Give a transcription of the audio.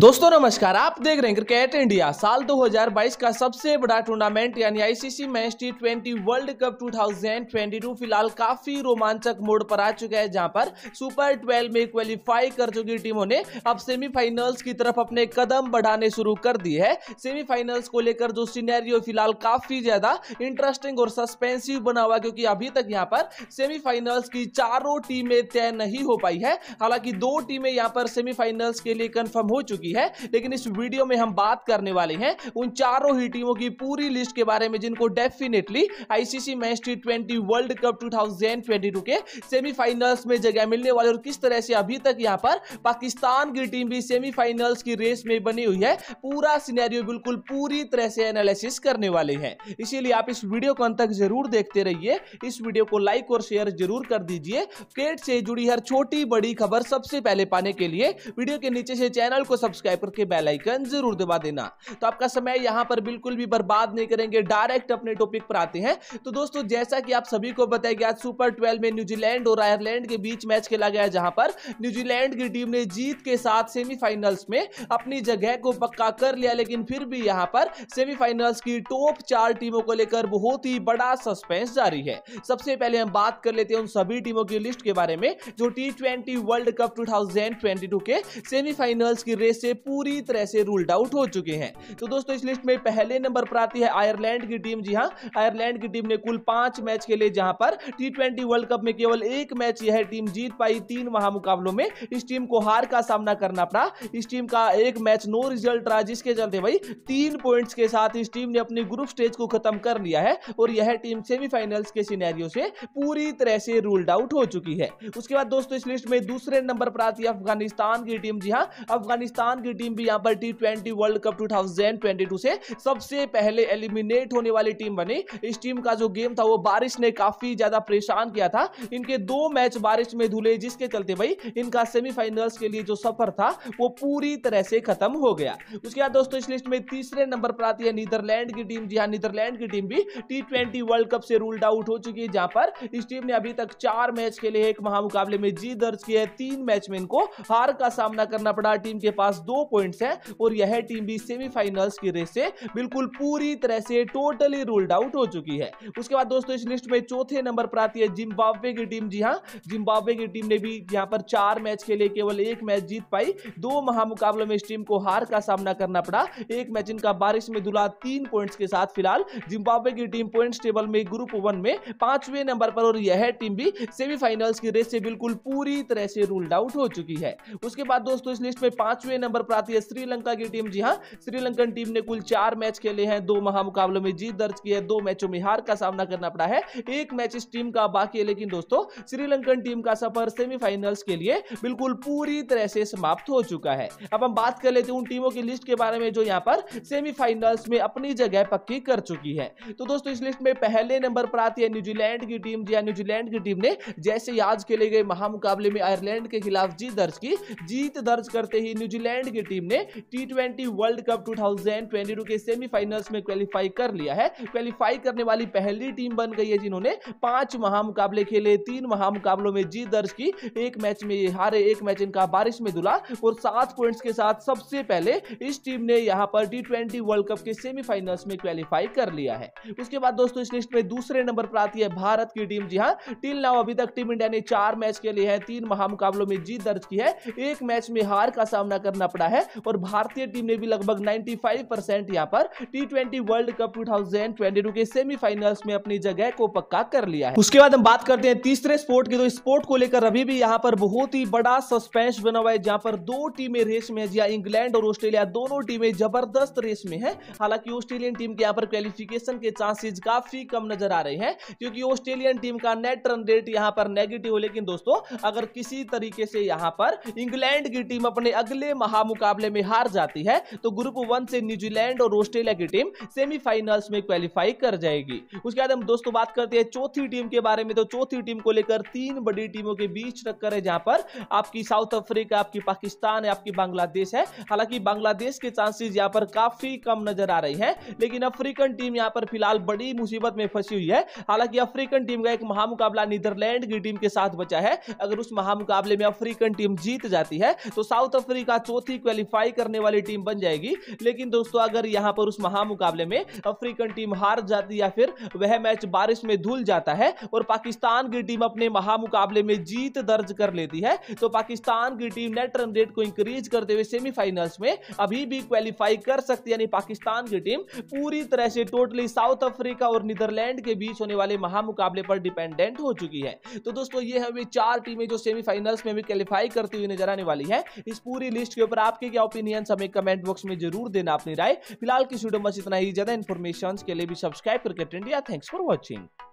दोस्तों नमस्कार आप देख रहे हैं क्रिकेट इंडिया साल 2022 का सबसे बड़ा टूर्नामेंट यानी ICC match T twenty world cup 2022 फिलहाल काफी रोमांचक मोड पर आ चुका है जहां पर सुपर 12 में क्वालिफाई कर चुकी टीमों ने अब सेमीफाइनल्स की तरफ अपने कदम बढ़ाने शुरू कर दिए है सेमीफाइनल्स को लेकर जो सीनेरियो फिलहाल काफी ज्यादा इंटरेस्टिंग और सस्पेंसिव बना हुआ क्योंकि अभी तक यहाँ पर सेमीफाइनल्स की चारों टीमें तय नहीं हो पाई है हालांकि दो टीमें यहाँ पर सेमीफाइनल्स के लिए कन्फर्म हो चुकी सकती है लेकिन इस वीडियो में हम बात करने वाले हैं उन चारों ही टीमों की पूरी लिस्ट के बारे में जिनको definitely ICC match T twenty world cup two के सेमीफाइनल्स में जगह मिलने वाली और किस तरह से अभी तक यहाँ पर पाकिस्तान की टीम भी सेमीफाइनल्स की रेस में बनी हुई है पूरा सीनेरियो बिल्कुल पूरी तरह से एनालिसिस करने वाले हैं इसीलिए आप इस वीडियो को अंत तक जरूर देखते रहिए इस वीडियो को लाइक और शेयर जरूर कर दीजिए क्रिकेट से जुड़ी हर छोटी बड़ी खबर सबसे पहले पाने के लिए वीडियो के नीचे से चैनल को सब्सक्राइब सब्सक्राइब करके बेल आइकन जरूर दबा देना तो आपका समय यहां पर बिल्कुल भी बर्बाद नहीं करेंगे डायरेक्ट अपने टॉपिक पर आते हैं तो दोस्तों जैसा कि आप सभी को बताया गया सुपर ट्वेल्व में न्यूजीलैंड और आयरलैंड के बीच मैच खेला गया जहां पर न्यूजीलैंड की टीम ने जीत के साथ सेमीफाइनल्स में अपनी जगह को पक्का कर लिया लेकिन फिर भी यहां पर सेमीफाइनल्स की टॉप चार टीमों को लेकर बहुत ही बड़ा सस्पेंस जारी है सबसे पहले हम बात कर लेते हैं उन सभी टीमों की लिस्ट के बारे में जो T twenty world cup two के सेमीफाइनल्स की रेस से से पूरी तरह से रूल्ड आउट हो चुके हैं तो दोस्तों इस लिस्ट में पहले नंबर पर आती है आयरलैंड की टीम जी हाँ आयरलैंड की टीम ने कुल पांच मैच खेले जहां पर टी वर्ल्ड कप में केवल एक मैच यह टीम जीत पाई तीन वहां मुकाबलों में इस टीम को हार का सामना करना पड़ा इस टीम का एक मैच नो रिजल्ट रहा जिसके चलते भाई तीन पॉइंट्स के साथ इस टीम ने अपनी ग्रुप स्टेज को खत्म कर लिया है और यह टीम सेमीफाइनल्स के सिनेरियो से पूरी तरह से रूल्ड आउट हो चुकी है उसके बाद दोस्तों इस लिस्ट में दूसरे नंबर पर आती है अफगानिस्तान की टीम जी हाँ अफगानिस्तान की टीम भी यहाँ पर टी ट्वेंटी वर्ल्ड कप 2022 से सबसे पहले एलिमिनेट होने वाली टीम बनी इस टीम का जो गेम था वो बारिश ने काफी ज्यादा परेशान किया था इनके दो मैच बारिश में धुले जिसके चलते भाई इनका सेमीफाइनल्स के लिए जो सफर था वो पूरी तरह से खत्म हो गया उसके बाद दोस्तों इस लिस्ट में तीसरे नंबर पर आती है नीदरलैंड की टीम जी हाँ नीदरलैंड की टीम भी टी ट्वेंटी वर्ल्ड कप से रूल्ड आउट हो चुकी है जहां पर इस टीम ने अभी तक चार मैच खेले एक महामुकाबले में जीत दर्ज की है तीन मैच में इनको हार का सामना करना पड़ा टीम के पास दो दो पॉइंट है और यह टीम भी सेमीफाइनल्स की रेस से बिल्कुल पूरी तरह से टोटली रूल्ड आउट हो चुकी है उसके बाद दोस्तों इस लिस्ट में चौथे नंबर पर आती है जिम्बाब्वे की टीम जी हाँ जिम्बाब्वे की टीम ने भी यहाँ पर चार मैच खेले केवल एक मैच जीत पाई दो महामुकाबलों में इस टीम को हार का सामना करना पड़ा एक मैच इनका बारिश में दुला तीन पॉइंट्स के साथ फिलहाल जिम्बाब्वे की टीम पॉइंट्स टेबल में ग्रुप वन में पांचवें नंबर पर और यह टीम भी सेमीफाइनल्स की रेस से बिल्कुल पूरी तरह से रूल्ड आउट हो चुकी है उसके बाद दोस्तों इस लिस्ट में पांचवें नंबर पर आती है श्रीलंका की टीम जी हाँ श्रीलंकन टीम ने कुल चार मैच खेले हैं दो महामुकाबलों में जीत दर्ज की है दो मैचों में हार का सामना करना पड़ा है एक मैच इस टीम का बाकी है लेकिन दोस्तों श्रीलंकन टीम का सफर सेमीफाइनल्स के लिए बिल्कुल पूरी तरह से समाप्त हो चुका है अब हम बात कर लेते हैं उन टीमों की लिस्ट के बारे में जो यहाँ पर सेमीफाइनल्स में अपनी जगह पक्की कर चुकी है तो दोस्तों इस लिस्ट में पहले नंबर पर आती है न्यूजीलैंड की टीम जी हाँ, न्यूजीलैंड की टीम ने जैसे आज खेले गए महामुकाबले में आयरलैंड के खिलाफ जीत दर्ज की जीत दर्ज करते ही न्यूजीलैंड इंग्लैंड की टीम ने टी वर्ल्ड कप 2022 के सेमीफाइनल्स में क्वालिफाई कर लिया है क्वालिफाई करने वाली पहली टीम बन गई है जिन्होंने पांच महामुकाबले खेले तीन महामुकाबलों में जीत दर्ज की एक मैच में हारे एक मैच इनका बारिश में दुला और सात पॉइंट्स के साथ सबसे पहले इस टीम ने यहाँ पर टी वर्ल्ड कप के सेमीफाइनल्स में क्वालिफाई कर लिया है उसके बाद दोस्तों इस लिस्ट में दूसरे नंबर पर आती है भारत की टीम जी हाँ टिल नाउ अभी तक टीम इंडिया ने चार मैच खेले हैं तीन महामुकाबलों में जीत दर्ज की है एक मैच में हार का सामना करना पड़ा है और भारतीय टीम ने भी लगभग 95 परसेंट यहाँ पर टी ट्वेंटी वर्ल्ड कप 2022 के सेमीफाइनल्स में अपनी जगह को पक्का कर लिया है उसके बाद हम बात करते हैं तीसरे स्पोर्ट की तो स्पोर्ट को लेकर अभी भी यहाँ पर बहुत ही बड़ा सस्पेंस बना हुआ है जहाँ पर दो टीमें रेस में जिया हाँ, इंग्लैंड और ऑस्ट्रेलिया दोनों टीमें जबरदस्त रेस में है हालांकि ऑस्ट्रेलियन टीम के यहाँ पर क्वालिफिकेशन के चांसेज काफी कम नजर आ रहे हैं क्योंकि ऑस्ट्रेलियन टीम का नेट रन रेट यहाँ पर नेगेटिव लेकिन दोस्तों अगर किसी तरीके से यहाँ पर इंग्लैंड की टीम अपने अगले महा मुकाबले में हार जाती है तो ग्रुप वन से न्यूजीलैंड और ऑस्ट्रेलिया की टीम सेमीफाइनल्स में क्वालिफाई कर जाएगी उसके बाद हम दोस्तों बात करते हैं चौथी टीम के बारे में तो चौथी टीम को लेकर तीन बड़ी टीमों के बीच टक्कर है जहां पर आपकी साउथ अफ्रीका आपकी पाकिस्तान है आपकी बांग्लादेश है हालांकि बांग्लादेश के चांसेस यहाँ पर काफी कम नजर आ रही है लेकिन अफ्रीकन टीम यहाँ पर फिलहाल बड़ी मुसीबत में फंसी हुई है हालांकि अफ्रीकन टीम का एक महामुकाबला नीदरलैंड की टीम के साथ बचा है अगर उस महामुकाबले में अफ्रीकन टीम जीत जाती है तो साउथ अफ्रीका चौथी से क्वालिफाई करने वाली टीम बन जाएगी लेकिन दोस्तों अगर यहाँ पर उस महामुकाबले में अफ्रीकन टीम हार जाती या फिर वह मैच बारिश में धूल जाता है और पाकिस्तान की टीम अपने महामुकाबले में जीत दर्ज कर लेती है तो पाकिस्तान की टीम नेट रन रेट को इंक्रीज करते हुए सेमीफाइनल्स में अभी भी क्वालिफाई कर सकती है यानी पाकिस्तान की टीम पूरी तरह से टोटली साउथ अफ्रीका और नीदरलैंड के बीच होने वाले महामुकाबले पर डिपेंडेंट हो चुकी है तो दोस्तों ये हमें चार टीमें जो सेमीफाइनल्स में भी क्वालिफाई करती हुई नजर आने वाली है इस पूरी लिस्ट के ऊपर आपके क्या ओपिनियन हमें कमेंट बॉक्स में जरूर देना अपनी राय फिलहाल की वीडियो में इतना ही ज्यादा इन्फॉर्मेशन के लिए भी सब्सक्राइब करके इंडिया थैंक्स फॉर वॉचिंग